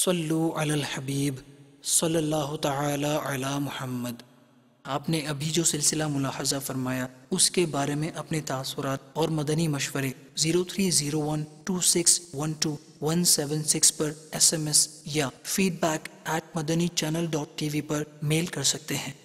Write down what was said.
सल्लु अल हबीब सल्लल्लाहु ताला अला मुहम्मद आपने अभी जो सिलसिला मुलाहजा फरमाया उसके बारे में अपने तासरात और मदनी मशवरे zero three zero one two six one two one seven six पर एस एम एस या feedback at Madani channel dot T V पर मेल कर सकते हैं